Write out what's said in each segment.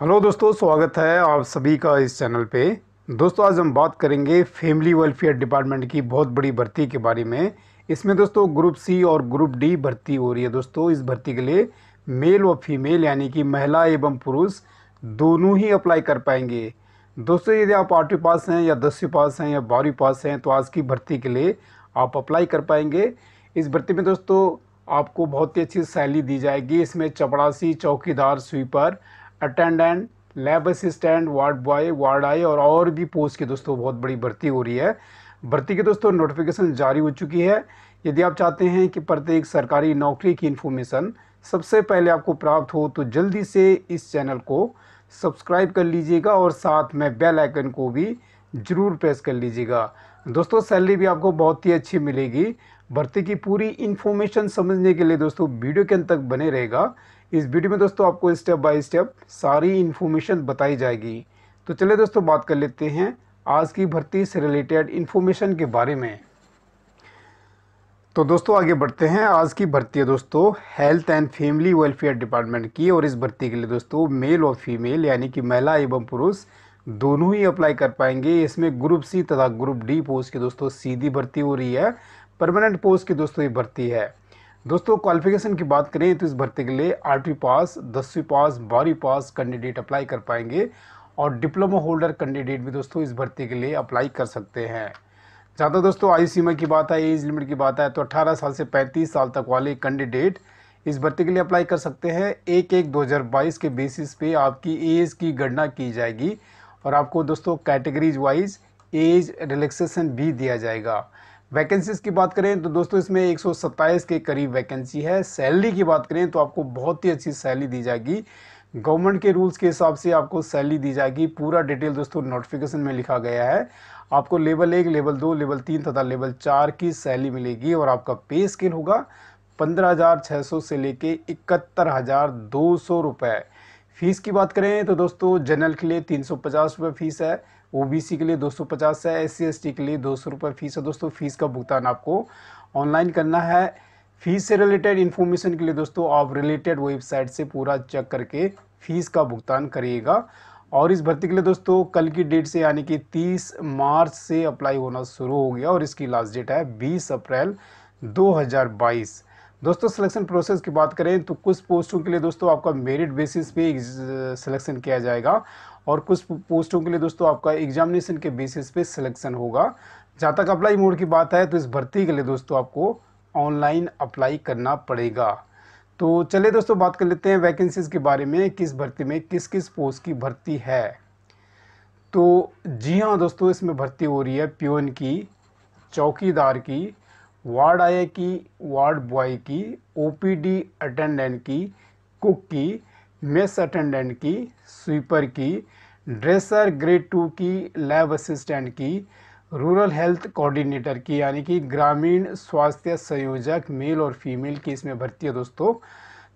hello दोस्तों स्वागत है आप सभी का इस चैनल पे दोस्तों आज हम बात करेंगे फैमिली वेलफेयर डिपार्टमेंट की बहुत बड़ी भर्ती के बारे में इसमें दोस्तों ग्रुप सी और ग्रुप डी भर्ती हो रही है दोस्तों इस भर्ती के लिए मेल व फीमेल यानी कि महिला एवं पुरुष दोनों ही अप्लाई कर पाएंगे दोस्तों यदि आप आठवीं पास हैं या दसवीं पास हैं या बारहवीं पास हैं तो आज की भर्ती के लिए आप अप्लाई कर पाएंगे इस भर्ती में दोस्तों आपको बहुत ही अच्छी सैलरी दी जाएगी इसमें चपड़ासी चौकीदार sweeper attendant lab assistant ward boy ward आई और और भी पोस्ट की दोस्तों बहुत बड़ी भर्ती हो रही है भर्ती की दोस्तों नोटिफिकेशन जारी हो चुकी है यदि आप चाहते हैं कि प्रत्येक सरकारी नौकरी की इन्फॉर्मेशन सबसे पहले आपको प्राप्त हो तो जल्दी से इस चैनल को सब्सक्राइब कर लीजिएगा और साथ में बेल आइकन को भी ज़रूर प्रेस कर लीजिएगा दोस्तों सैलरी भी आपको बहुत ही अच्छी मिलेगी भर्ती की पूरी इन्फॉर्मेशन समझने के लिए दोस्तों वीडियो के अंत तक बने रहेगा इस वीडियो में दोस्तों आपको स्टेप बाय स्टेप सारी इन्फॉर्मेशन बताई जाएगी तो चलिए दोस्तों बात कर लेते हैं आज की भर्ती से रिलेटेड इन्फॉर्मेशन के बारे में तो दोस्तों आगे बढ़ते हैं आज की भर्ती है दोस्तों health and family welfare department की और इस भर्ती के लिए दोस्तों मेल और फीमेल यानी कि महिला एवं पुरुष दोनों ही अप्लाई कर पाएंगे इसमें ग्रुप सी तथा ग्रुप डी पोस्ट की दोस्तों सीधी भर्ती हो रही है परमानेंट पोस्ट की दोस्तों ये भर्ती है दोस्तों क्वालिफिकेशन की बात करें तो इस भर्ती के लिए आठवीं पास दसवीं पास बारहवीं पास कैंडिडेट अप्लाई कर पाएंगे और डिप्लोमा होल्डर कैंडिडेट भी दोस्तों इस भर्ती के लिए अप्लाई कर सकते हैं ज़्यादा दोस्तों आयु सीमा की बात है एज लिमिट की बात है तो 18 साल से 35 साल तक वाले कैंडिडेट इस भर्ती के लिए अप्लाई कर सकते हैं एक एक 2022 के बेसिस पे आपकी एज की गणना की जाएगी और आपको दोस्तों कैटेगरीज वाइज एज रिलैक्सेशन भी दिया जाएगा वैकेंसीज़ की बात करें तो दोस्तों इसमें एक के करीब वैकेंसी है सैलरी की बात करें तो आपको बहुत ही अच्छी सैलरी दी जाएगी गवर्नमेंट के रूल्स के हिसाब से आपको सैलरी दी जाएगी पूरा डिटेल दोस्तों नोटिफिकेशन में लिखा गया है आपको लेवल एक लेवल दो लेवल तीन तथा लेवल चार की सैलरी मिलेगी और आपका पे स्केल होगा पंद्रह हज़ार छः सौ से लेके इकहत्तर हज़ार दो सौ रुपये फ़ीस की बात करें तो दोस्तों जनरल के लिए तीन सौ पचास रुपये फ़ीस है ओबीसी के लिए 250 है एस सी के लिए दो सौ रुपये फ़ीस है दोस्तों फ़ीस का भुगतान आपको ऑनलाइन करना है फ़ीस से रिलेटेड इन्फॉर्मेशन के लिए दोस्तों आप रिलेटेड वेबसाइट से पूरा चेक करके फ़ीस का भुगतान करिएगा और इस भर्ती के लिए दोस्तों कल की डेट से यानी कि 30 मार्च से अप्लाई होना शुरू हो गया और इसकी लास्ट डेट है 20 अप्रैल 2022 दोस्तों सिलेक्शन प्रोसेस की बात करें तो कुछ पोस्टों के लिए दोस्तों आपका मेरिट बेसिस पे सिलेक्शन किया जाएगा और कुछ पोस्टों के लिए दोस्तों आपका एग्जामिनेशन के बेसिस पे सिलेक्शन होगा जहाँ तक अप्लाई मोड की बात है तो इस भर्ती के लिए दोस्तों आपको ऑनलाइन अप्लाई करना पड़ेगा तो चलिए दोस्तों बात कर लेते हैं वैकेंसीज़ के बारे में किस भर्ती में किस किस पोस्ट की भर्ती है तो जी हाँ दोस्तों इसमें भर्ती हो रही है प्योन की चौकीदार की वार्ड आए की वार्ड बॉय की ओपीडी अटेंडेंट की कुक की मेस अटेंडेंट की स्वीपर की ड्रेसर ग्रेड टू की लैब असिस्टेंट की रूरल हेल्थ कोऑर्डिनेटर की यानी कि ग्रामीण स्वास्थ्य संयोजक मेल और फीमेल की इसमें भर्ती है दोस्तों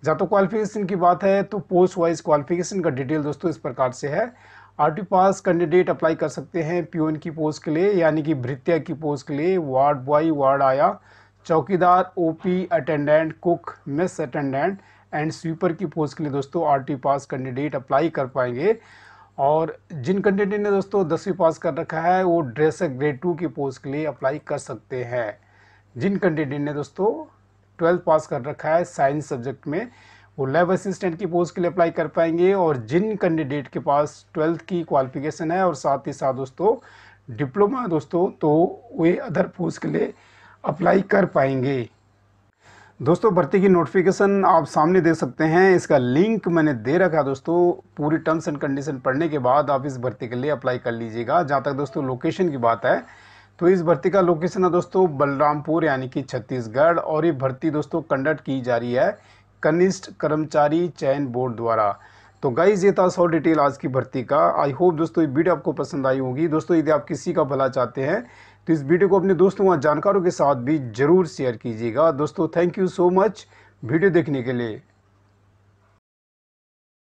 जहाँ तो क्वालिफिकेशन की बात है तो पोस्ट वाइज क्वालिफिकेशन का डिटेल दोस्तों इस प्रकार से है आर पास कैंडिडेट अप्लाई कर सकते हैं प्यून की पोस्ट के लिए यानी कि भृत्या की पोस्ट के लिए वार्ड बॉय वार्ड आया चौकीदार OP attendant cook mess attendant and sweeper की पोस्ट के लिए दोस्तों आर पास कैंडिडेट अप्लाई कर पाएंगे और जिन कैंडिडेट ने दोस्तों दसवीं पास कर रखा है वो ड्रेसर ग्रेड टू की पोस्ट के लिए अप्लाई कर सकते हैं जिन कैंडिडेट ने दोस्तों ट्वेल्थ पास कर रखा है साइंस सब्जेक्ट में वो लैब असिस्टेंट की पोस्ट के लिए अप्लाई कर पाएंगे और जिन कैंडिडेट के पास ट्वेल्थ की क्वालिफिकेशन है और साथ ही साथ दोस्तों डिप्लोमा दोस्तों तो वे अदर पोस्ट के लिए अप्लाई कर पाएंगे दोस्तों भर्ती की नोटिफिकेशन आप सामने दे सकते हैं इसका लिंक मैंने दे रखा दोस्तों पूरी टर्म्स एंड कंडीशन पढ़ने के बाद आप इस भर्ती के लिए अप्लाई कर लीजिएगा जहाँ तक दोस्तों लोकेशन की बात है तो इस भर्ती का लोकेशन है दोस्तों बलरामपुर यानी कि छत्तीसगढ़ और ये भर्ती दोस्तों कंडक्ट की जा रही है कनिष्ठ कर्मचारी चयन बोर्ड द्वारा तो गाइज ये था सौ डिटेल आज की भर्ती का आई होप दोस्तों ये वीडियो आपको पसंद आई होगी दोस्तों यदि आप किसी का भला चाहते हैं तो इस वीडियो को अपने दोस्तों और जानकारों के साथ भी ज़रूर शेयर कीजिएगा दोस्तों thank you so much video देखने के लिए